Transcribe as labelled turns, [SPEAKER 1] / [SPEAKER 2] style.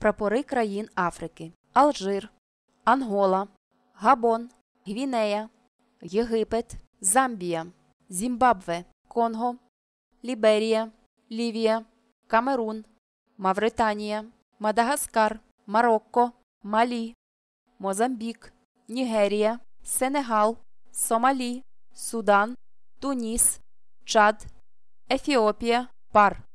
[SPEAKER 1] прапори країн Африки Алжир, Ангола, Габон, Гвінея, Єгипет, Замбія, Зімбабве, Конго, Ліберія, Лівія, Камерун, Мавританія, Мадагаскар, Марокко, Малі, Мозамбік, Нігерія, Сенегал, Сомалі, Судан, Туніс, Чад, Ефіопія, Пар.